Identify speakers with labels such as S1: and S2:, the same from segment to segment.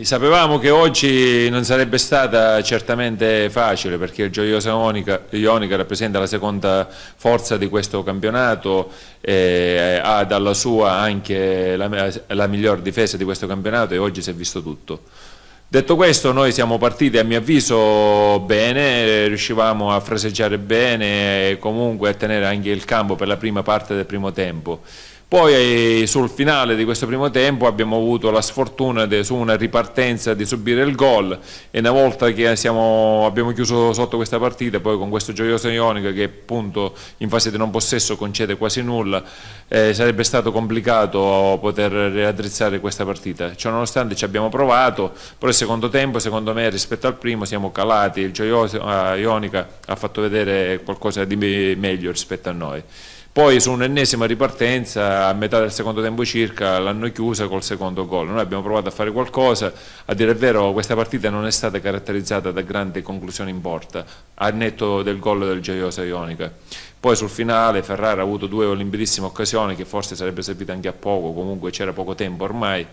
S1: Sapevamo che oggi non sarebbe stata certamente facile perché il Gioiosa Ionica, Ionica rappresenta la seconda forza di questo campionato e eh, ha dalla sua anche la, la miglior difesa di questo campionato e oggi si è visto tutto. Detto questo noi siamo partiti a mio avviso bene, riuscivamo a fraseggiare bene e comunque a tenere anche il campo per la prima parte del primo tempo. Poi sul finale di questo primo tempo abbiamo avuto la sfortuna di, su una ripartenza di subire il gol e una volta che siamo, abbiamo chiuso sotto questa partita poi con questo gioioso Ionica che appunto in fase di non possesso concede quasi nulla eh, sarebbe stato complicato poter riaddrizzare questa partita. Ciononostante ci abbiamo provato però il secondo tempo secondo me rispetto al primo siamo calati, il gioioso eh, Ionica ha fatto vedere qualcosa di meglio rispetto a noi. Poi su un'ennesima ripartenza, a metà del secondo tempo circa, l'hanno chiusa col secondo gol. Noi abbiamo provato a fare qualcosa, a dire il vero questa partita non è stata caratterizzata da grandi conclusioni in porta, a netto del gol del Gioiosa Ionica. Poi sul finale Ferrara ha avuto due limpidissime occasioni che forse sarebbe servita anche a poco, comunque c'era poco tempo ormai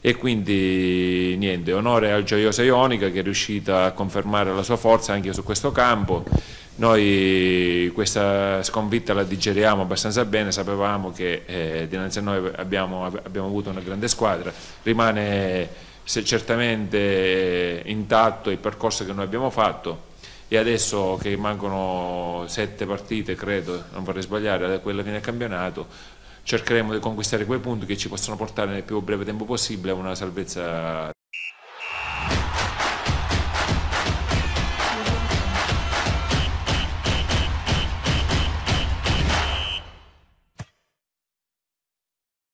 S1: e quindi niente, onore al Gioiosa Ionica che è riuscita a confermare la sua forza anche su questo campo noi questa sconfitta la digeriamo abbastanza bene, sapevamo che eh, dinanzi a noi abbiamo, abbiamo, avuto una grande squadra, rimane certamente eh, intatto il percorso che noi abbiamo fatto e adesso che mancano sette partite, credo, non vorrei sbagliare, da quella fine del campionato, cercheremo di conquistare quei punti che ci possono portare nel più breve tempo possibile a una salvezza